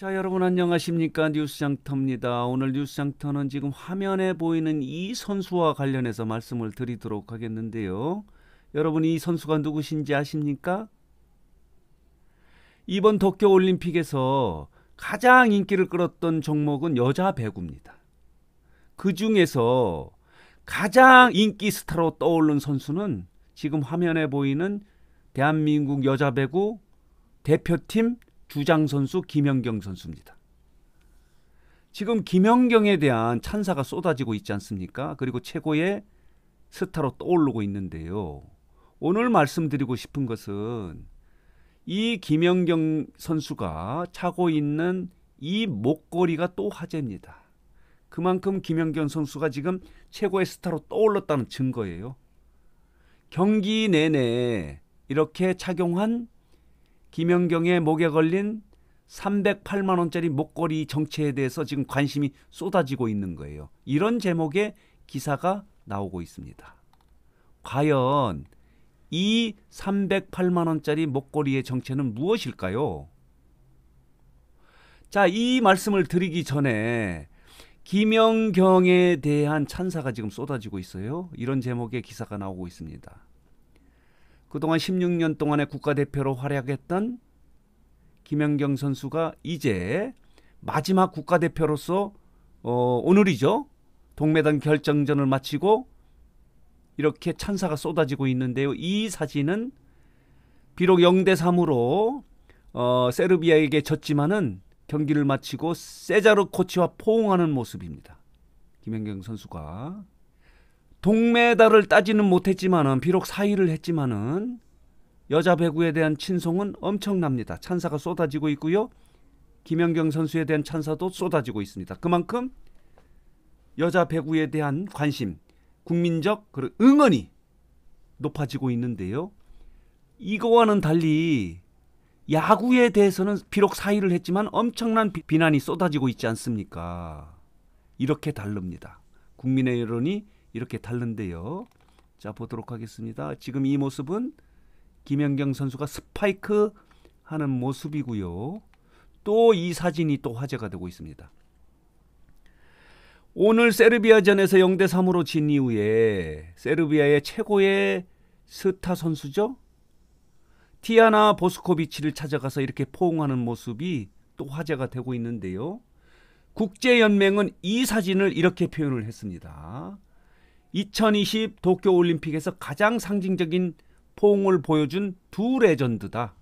자, 여러분 안녕하십니까? 뉴스장터입니다. 오늘 뉴스장터는 지금 화면에 보이는 이 선수와 관련해서 말씀을 드리도록 하겠는데요. 여러분 이 선수가 누구신지 아십니까? 이번 도쿄 올림픽에서 가장 인기를 끌었던 종목은 여자 배구입니다. 그 중에서 가장 인기 스타로 떠오른 선수는 지금 화면에 보이는 대한민국 여자 배구 대표팀 주장 선수 김연경 선수입니다. 지금 김연경에 대한 찬사가 쏟아지고 있지 않습니까? 그리고 최고의 스타로 떠오르고 있는데요. 오늘 말씀드리고 싶은 것은 이 김연경 선수가 차고 있는 이 목걸이가 또 화제입니다. 그만큼 김연경 선수가 지금 최고의 스타로 떠올랐다는 증거예요. 경기 내내 이렇게 착용한 김연경의 목에 걸린 308만 원짜리 목걸이 정체에 대해서 지금 관심이 쏟아지고 있는 거예요. 이런 제목의 기사가 나오고 있습니다. 과연 이 308만 원짜리 목걸이의 정체는 무엇일까요? 자, 이 말씀을 드리기 전에 김영경에 대한 찬사가 지금 쏟아지고 있어요. 이런 제목의 기사가 나오고 있습니다. 그동안 16년 동안의 국가대표로 활약했던 김연경 선수가 이제 마지막 국가대표로서 어, 오늘이죠. 동메단 결정전을 마치고 이렇게 찬사가 쏟아지고 있는데요. 이 사진은 비록 0대 3으로 어, 세르비아에게 졌지만은 경기를 마치고 세자르 코치와 포옹하는 모습입니다. 김연경 선수가 동메달을 따지는 못했지만은 비록 사위를 했지만은 여자 배구에 대한 친송은 엄청납니다. 찬사가 쏟아지고 있고요. 김연경 선수에 대한 찬사도 쏟아지고 있습니다. 그만큼 여자 배구에 대한 관심, 국민적 응원이 높아지고 있는데요. 이거와는 달리 야구에 대해서는 비록 사의를 했지만 엄청난 비난이 쏟아지고 있지 않습니까? 이렇게 다릅니다. 국민의 여론이 이렇게 달른데요자 보도록 하겠습니다. 지금 이 모습은 김연경 선수가 스파이크 하는 모습이고요. 또 이 사진이 또 화제가 되고 있습니다. 오늘 세르비아전에서 0대 3으로 진 이후에 세르비아의 최고의 스타 선수죠. 티아나 보스코비치를 찾아가서 이렇게 포옹하는 모습이 또 화제가 되고 있는데요. 국제연맹은 이 사진을 이렇게 표현을 했습니다. 2020 도쿄 올림픽에서 가장 상징적인 포옹을 보여준 두 레전드다.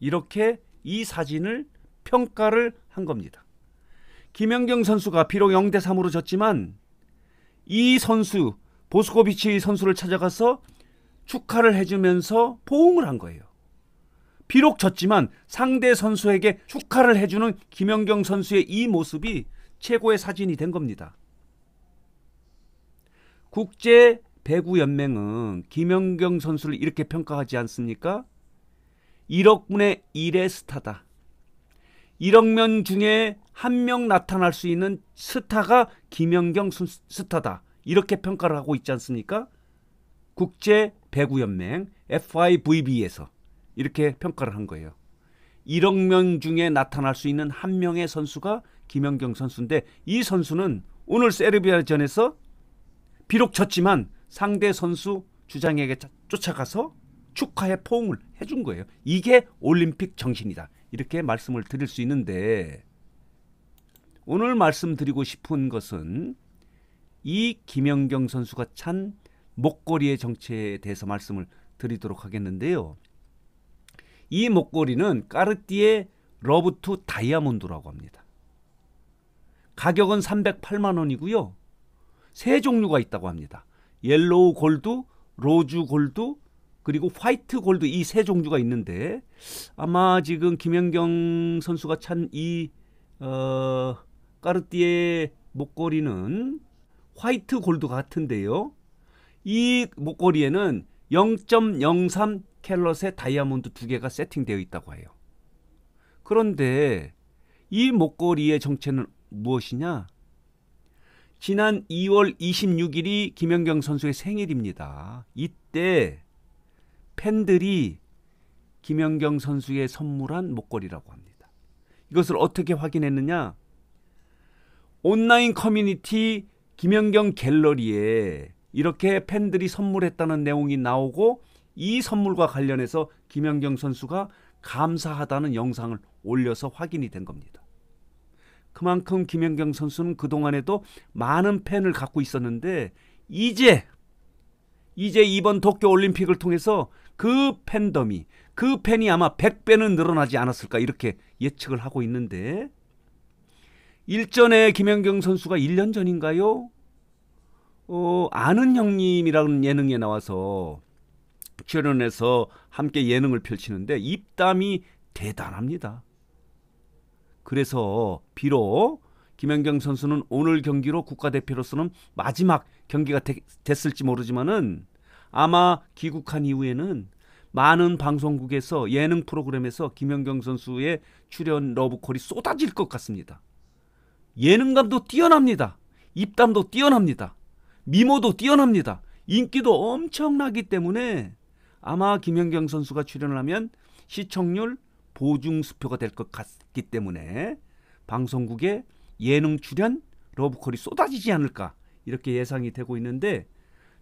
이렇게 이 사진을 평가를 한 겁니다. 김연경 선수가 비록 0대 3으로 졌지만 이 선수 보스코비치 선수를 찾아가서 축하를 해주면서 포옹을 한 거예요. 비록 졌지만 상대 선수에게 축하를 해주는 김연경 선수의 이 모습이 최고의 사진이 된 겁니다. 국제 배구 연맹은 김연경 선수를 이렇게 평가하지 않습니까? 1억 분의 1의 스타다. 1억 명 중에 한 명 나타날 수 있는 스타가 김연경 스타다. 이렇게 평가를 하고 있지 않습니까? 국제 배구 연맹 FIVB에서 이렇게 평가를 한 거예요. 1억 명 중에 나타날 수 있는 한 명의 선수가 김연경 선수인데 이 선수는 오늘 세르비아전에서 비록 졌지만 상대 선수 주장에게 쫓아가서 축하의 포옹을 해준 거예요. 이게 올림픽 정신이다. 이렇게 말씀을 드릴 수 있는데 오늘 말씀드리고 싶은 것은 이 김연경 선수가 찬 목걸이의 정체에 대해서 말씀을 드리도록 하겠는데요. 이 목걸이는 까르띠에 러브투 다이아몬드라고 합니다. 가격은 308만 원이고요. 세 종류가 있다고 합니다. 옐로우 골드, 로즈 골드, 그리고 화이트 골드 이 세 종류가 있는데 아마 지금 김연경 선수가 찬이 어, 까르띠에 목걸이는 화이트 골드 같은데요. 이 목걸이에는 0.03 캘럿의 다이아몬드 두 개가 세팅되어 있다고 해요. 그런데 이 목걸이의 정체는 무엇이냐? 지난 2월 26일이 김연경 선수의 생일입니다. 이때 팬들이 김연경 선수의 선물한 목걸이라고 합니다. 이것을 어떻게 확인했느냐? 온라인 커뮤니티 김연경 갤러리에 이렇게 팬들이 선물했다는 내용이 나오고 이 선물과 관련해서 김연경 선수가 감사하다는 영상을 올려서 확인이 된 겁니다. 그만큼 김연경 선수는 그동안에도 많은 팬을 갖고 있었는데 이제 이제 이번 도쿄 올림픽을 통해서 그 팬덤이 그 팬이 아마 100배는 늘어나지 않았을까 이렇게 예측을 하고 있는데 일전에 김연경 선수가 1년 전인가요? 어, 아는 형님이라는 예능에 나와서 출연해서 함께 예능을 펼치는데 입담이 대단합니다. 그래서 비록 김연경 선수는 오늘 경기로 국가대표로서는 마지막 경기가 되, 됐을지 모르지만은 아마 귀국한 이후에는 많은 방송국에서 예능 프로그램에서 김연경 선수의 출연 러브콜이 쏟아질 것 같습니다. 예능감도 뛰어납니다. 입담도 뛰어납니다. 미모도 뛰어납니다. 인기도 엄청나기 때문에 아마 김연경 선수가 출연을 하면 시청률 보증 수표가 될 것 같기 때문에 방송국에 예능 출연 러브콜이 쏟아지지 않을까 이렇게 예상이 되고 있는데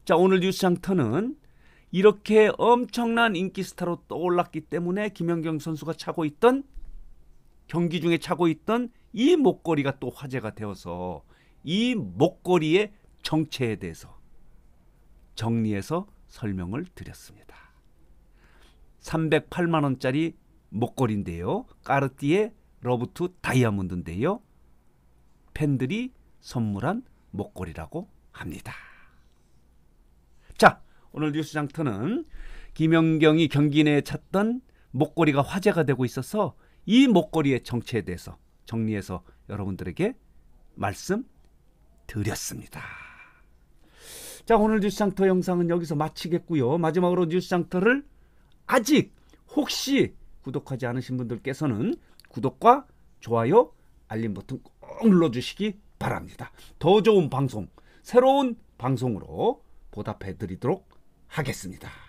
자 오늘 뉴스장터는 이렇게 엄청난 인기 스타로 떠올랐기 때문에 김연경 선수가 차고 있던 경기 중에 차고 있던 이 목걸이가 또 화제가 되어서 이 목걸이의 정체에 대해서 정리해서 설명을 드렸습니다. 308만 원짜리 목걸이인데요. 까르띠에 러브투 다이아몬드인데요. 팬들이 선물한 목걸이라고 합니다. 자, 오늘 뉴스 장터는 김연경이 경기 내에 찾던 목걸이가 화제가 되고 있어서 이 목걸이의 정체에 대해서 정리해서 여러분들에게 말씀드렸습니다. 자, 오늘 뉴스 장터 영상은 여기서 마치겠고요. 마지막으로 뉴스 장터를 아직 혹시 구독하지 않으신 분들께서는 구독과 좋아요, 알림 버튼 꼭 눌러주시기 바랍니다. 더 좋은 방송, 새로운 방송으로 보답해 드리도록 하겠습니다.